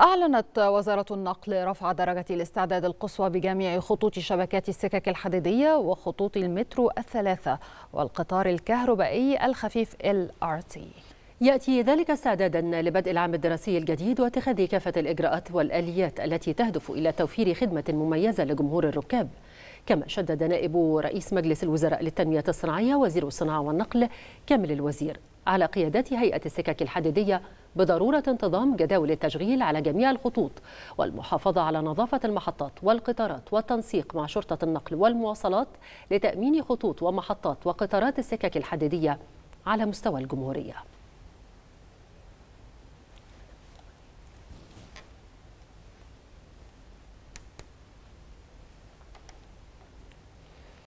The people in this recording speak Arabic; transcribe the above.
أعلنت وزارة النقل رفع درجة الاستعداد القصوى بجميع خطوط شبكات السكك الحديدية وخطوط المترو الثلاثة والقطار الكهربائي الخفيف LRT يأتي ذلك استعدادا لبدء العام الدراسي الجديد واتخاذ كافة الإجراءات والآليات التي تهدف إلى توفير خدمة مميزة لجمهور الركاب كما شدد نائب رئيس مجلس الوزراء للتنمية الصناعية وزير الصناعة والنقل كامل الوزير على قيادة هيئة السكك الحديدية بضرورة انتظام جداول التشغيل على جميع الخطوط والمحافظة على نظافة المحطات والقطارات والتنسيق مع شرطة النقل والمواصلات لتأمين خطوط ومحطات وقطارات السكك الحديدية على مستوى الجمهوريه